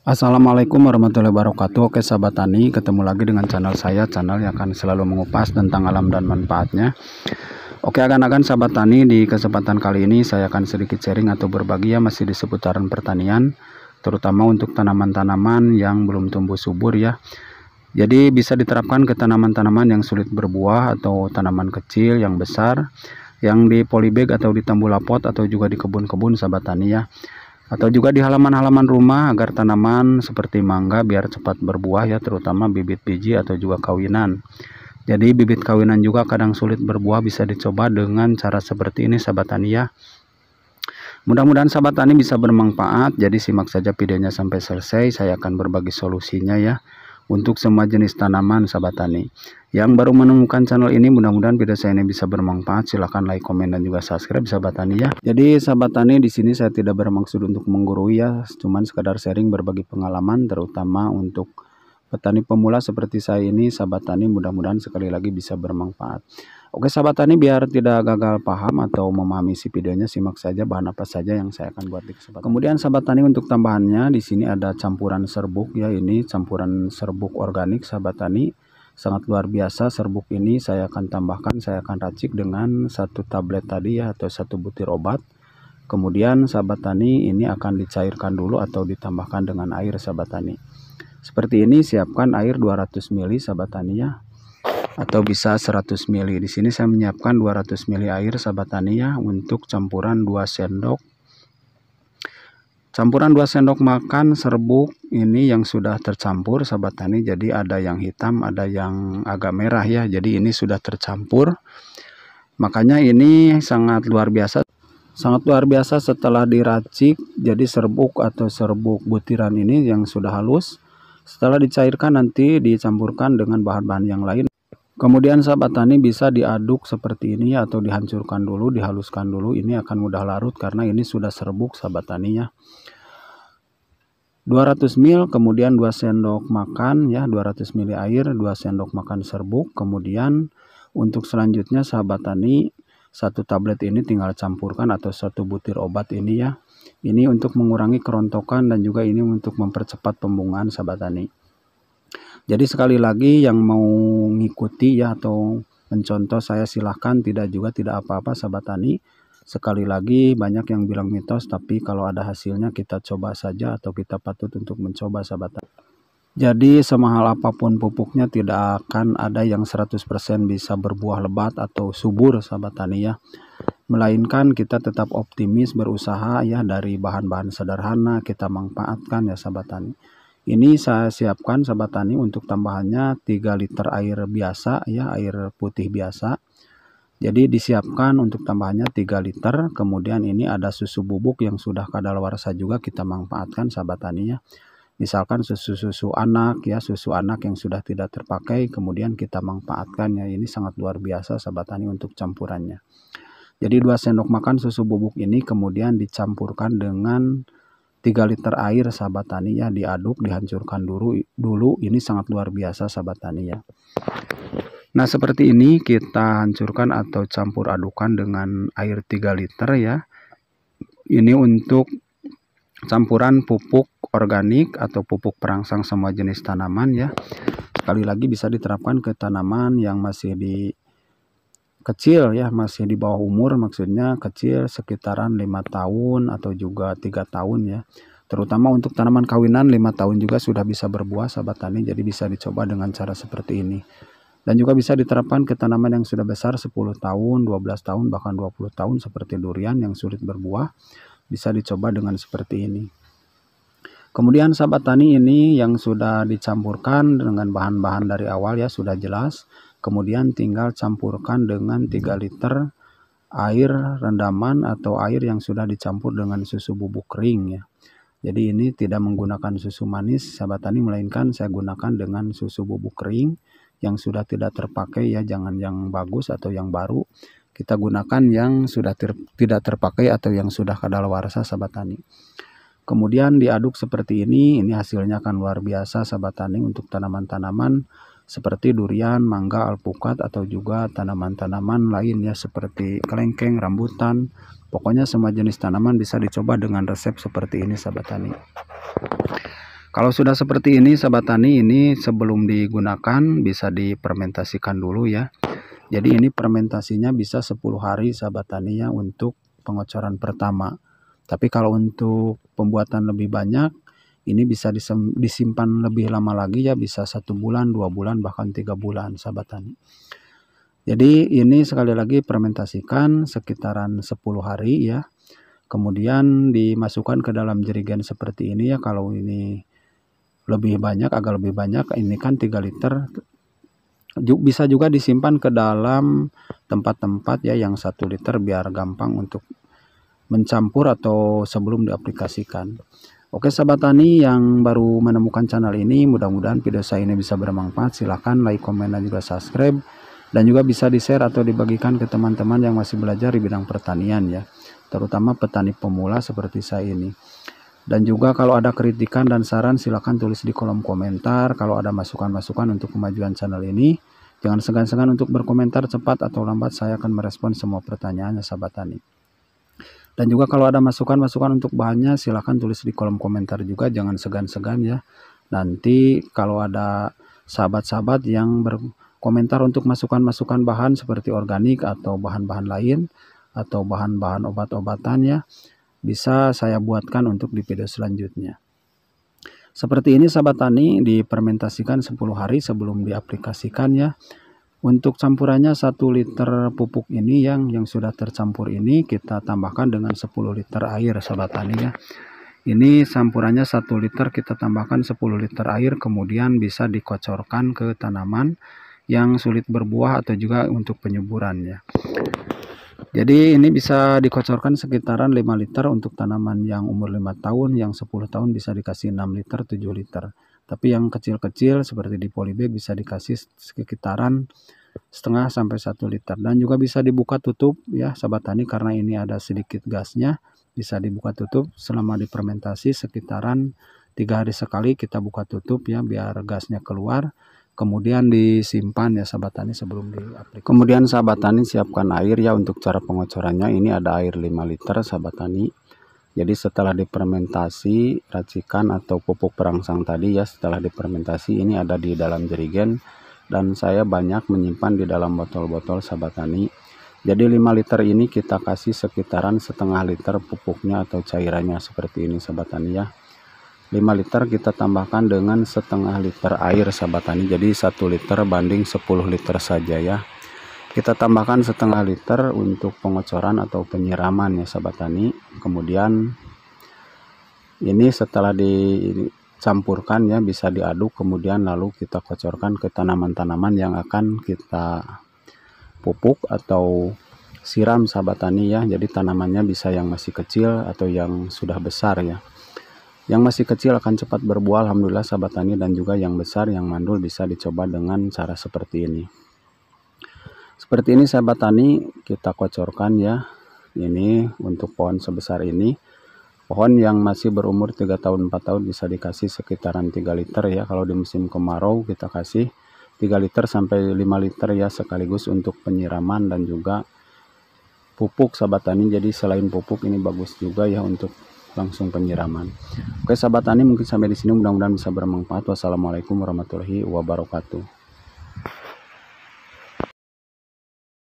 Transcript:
Assalamualaikum warahmatullahi wabarakatuh Oke sahabat tani ketemu lagi dengan channel saya channel yang akan selalu mengupas tentang alam dan manfaatnya Oke akan-akan sahabat tani di kesempatan kali ini saya akan sedikit sharing atau berbagi ya masih di seputaran pertanian terutama untuk tanaman-tanaman yang belum tumbuh subur ya jadi bisa diterapkan ke tanaman-tanaman yang sulit berbuah atau tanaman kecil yang besar yang di polybag atau di tambulapot atau juga di kebun-kebun sahabat tani ya atau juga di halaman-halaman rumah agar tanaman seperti mangga biar cepat berbuah ya terutama bibit biji atau juga kawinan jadi bibit kawinan juga kadang sulit berbuah bisa dicoba dengan cara seperti ini sahabat tani ya mudah-mudahan sahabat tani bisa bermanfaat jadi simak saja videonya sampai selesai saya akan berbagi solusinya ya untuk semua jenis tanaman sahabat tani. Yang baru menemukan channel ini mudah-mudahan video saya ini bisa bermanfaat. Silahkan like, komen dan juga subscribe sahabat tani ya. Jadi sahabat tani di sini saya tidak bermaksud untuk menggurui ya, cuman sekadar sharing berbagi pengalaman terutama untuk petani pemula seperti saya ini, sahabat tani mudah-mudahan sekali lagi bisa bermanfaat. Oke sahabat tani biar tidak gagal paham atau memahami isi videonya simak saja bahan apa saja yang saya akan buat di kesempatan. Kemudian sahabat tani untuk tambahannya di sini ada campuran serbuk ya ini campuran serbuk organik sahabat tani sangat luar biasa serbuk ini saya akan tambahkan saya akan racik dengan satu tablet tadi ya atau satu butir obat. Kemudian sahabat tani ini akan dicairkan dulu atau ditambahkan dengan air sahabat tani. Seperti ini siapkan air 200 ml sahabat tani ya atau bisa 100 ml. Di sini saya menyiapkan 200 ml air sahabat tani ya untuk campuran 2 sendok Campuran 2 sendok makan serbuk ini yang sudah tercampur sahabat tani jadi ada yang hitam ada yang agak merah ya jadi ini sudah tercampur makanya ini sangat luar biasa sangat luar biasa setelah diracik jadi serbuk atau serbuk butiran ini yang sudah halus setelah dicairkan nanti dicampurkan dengan bahan-bahan yang lain. Kemudian sahabat tani bisa diaduk seperti ini ya atau dihancurkan dulu, dihaluskan dulu. Ini akan mudah larut karena ini sudah serbuk sahabat taninya. 200 ml kemudian 2 sendok makan ya 200 ml air 2 sendok makan serbuk kemudian untuk selanjutnya sahabat tani satu tablet ini tinggal campurkan atau satu butir obat ini ya ini untuk mengurangi kerontokan dan juga ini untuk mempercepat pembungaan sahabat tani. Jadi sekali lagi yang mau ngikuti ya atau mencontoh saya silahkan tidak juga tidak apa-apa sahabat tani. Sekali lagi banyak yang bilang mitos tapi kalau ada hasilnya kita coba saja atau kita patut untuk mencoba sahabat tani. Jadi semahal apapun pupuknya tidak akan ada yang 100% bisa berbuah lebat atau subur sahabat tani ya melainkan kita tetap optimis berusaha ya dari bahan-bahan sederhana kita manfaatkan ya sahabat tani. Ini saya siapkan sahabat tani untuk tambahannya 3 liter air biasa ya air putih biasa. Jadi disiapkan untuk tambahannya 3 liter, kemudian ini ada susu bubuk yang sudah kadaluarsa juga kita manfaatkan sahabat tani ya. Misalkan susu-susu anak ya, susu anak yang sudah tidak terpakai kemudian kita manfaatkan ya. Ini sangat luar biasa sahabat tani untuk campurannya. Jadi dua sendok makan susu bubuk ini kemudian dicampurkan dengan 3 liter air sahabat tani ya diaduk dihancurkan dulu dulu ini sangat luar biasa sahabat tani ya nah seperti ini kita hancurkan atau campur adukan dengan air 3 liter ya ini untuk campuran pupuk organik atau pupuk perangsang semua jenis tanaman ya sekali lagi bisa diterapkan ke tanaman yang masih di kecil ya masih di bawah umur maksudnya kecil sekitaran lima tahun atau juga tiga tahun ya terutama untuk tanaman kawinan lima tahun juga sudah bisa berbuah sahabat tani jadi bisa dicoba dengan cara seperti ini dan juga bisa diterapkan ke tanaman yang sudah besar 10 tahun 12 tahun bahkan 20 tahun seperti durian yang sulit berbuah bisa dicoba dengan seperti ini kemudian sahabat tani ini yang sudah dicampurkan dengan bahan-bahan dari awal ya sudah jelas Kemudian tinggal campurkan dengan 3 liter air rendaman atau air yang sudah dicampur dengan susu bubuk kering ya. Jadi ini tidak menggunakan susu manis sahabat tani melainkan saya gunakan dengan susu bubuk kering yang sudah tidak terpakai ya jangan yang bagus atau yang baru kita gunakan yang sudah ter, tidak terpakai atau yang sudah kadaluarsa sahabat tani. Kemudian diaduk seperti ini, ini hasilnya akan luar biasa sahabat tani untuk tanaman-tanaman seperti durian, mangga, alpukat atau juga tanaman-tanaman lainnya seperti kelengkeng, rambutan. Pokoknya semua jenis tanaman bisa dicoba dengan resep seperti ini sahabat tani. Kalau sudah seperti ini sahabat tani ini sebelum digunakan bisa dipermentasikan dulu ya. Jadi ini fermentasinya bisa 10 hari sahabat tani ya untuk pengocoran pertama. Tapi kalau untuk pembuatan lebih banyak ini bisa disimpan lebih lama lagi ya bisa satu bulan dua bulan bahkan tiga bulan sahabat tani jadi ini sekali lagi fermentasikan sekitaran 10 hari ya kemudian dimasukkan ke dalam jerigen seperti ini ya kalau ini lebih banyak agak lebih banyak ini kan 3 liter bisa juga disimpan ke dalam tempat-tempat ya yang satu liter biar gampang untuk mencampur atau sebelum diaplikasikan. Oke sahabat tani yang baru menemukan channel ini mudah-mudahan video saya ini bisa bermanfaat silahkan like komen dan juga subscribe dan juga bisa di share atau dibagikan ke teman-teman yang masih belajar di bidang pertanian ya terutama petani pemula seperti saya ini dan juga kalau ada kritikan dan saran silahkan tulis di kolom komentar kalau ada masukan-masukan untuk kemajuan channel ini jangan segan-segan untuk berkomentar cepat atau lambat saya akan merespon semua pertanyaannya sahabat tani dan juga kalau ada masukan-masukan untuk bahannya silahkan tulis di kolom komentar juga jangan segan-segan ya. Nanti kalau ada sahabat-sahabat yang berkomentar untuk masukan-masukan bahan seperti organik atau bahan-bahan lain atau bahan-bahan obat-obatan ya bisa saya buatkan untuk di video selanjutnya. Seperti ini sahabat tani dipermentasikan 10 hari sebelum diaplikasikan ya. Untuk campurannya 1 liter pupuk ini yang yang sudah tercampur ini kita tambahkan dengan 10 liter air sobat tani ya. Ini campurannya 1 liter kita tambahkan 10 liter air kemudian bisa dikocorkan ke tanaman yang sulit berbuah atau juga untuk penyuburannya. Jadi ini bisa dikocorkan sekitaran 5 liter untuk tanaman yang umur 5 tahun, yang 10 tahun bisa dikasih 6 liter, 7 liter. Tapi yang kecil-kecil seperti di polybag bisa dikasih sekitaran setengah sampai satu liter dan juga bisa dibuka tutup ya sahabat tani karena ini ada sedikit gasnya bisa dibuka tutup selama difermentasi sekitaran tiga hari sekali kita buka tutup ya biar gasnya keluar kemudian disimpan ya sahabat tani sebelum diaplikasi. Kemudian sahabat tani siapkan air ya untuk cara pengocorannya ini ada air 5 liter sahabat tani jadi setelah dipermentasi racikan atau pupuk perangsang tadi ya setelah dipermentasi ini ada di dalam jerigen dan saya banyak menyimpan di dalam botol-botol sahabat sabatani. Jadi 5 liter ini kita kasih sekitaran setengah liter pupuknya atau cairannya seperti ini sahabat sabatani ya. 5 liter kita tambahkan dengan setengah liter air sahabat sabatani. Jadi 1 liter banding 10 liter saja ya kita tambahkan setengah liter untuk pengocoran atau penyiraman ya sahabat tani kemudian ini setelah dicampurkan ya bisa diaduk kemudian lalu kita kocorkan ke tanaman-tanaman yang akan kita pupuk atau siram sahabat tani ya jadi tanamannya bisa yang masih kecil atau yang sudah besar ya yang masih kecil akan cepat berbuah alhamdulillah sahabat tani dan juga yang besar yang mandul bisa dicoba dengan cara seperti ini seperti ini sahabat tani, kita kocorkan ya. Ini untuk pohon sebesar ini. Pohon yang masih berumur 3 tahun 4 tahun bisa dikasih sekitaran 3 liter ya. Kalau di musim kemarau kita kasih 3 liter sampai 5 liter ya sekaligus untuk penyiraman dan juga pupuk sahabat tani. Jadi selain pupuk ini bagus juga ya untuk langsung penyiraman. Oke sahabat tani mungkin sampai di sini mudah-mudahan bisa bermanfaat. Wassalamualaikum warahmatullahi wabarakatuh.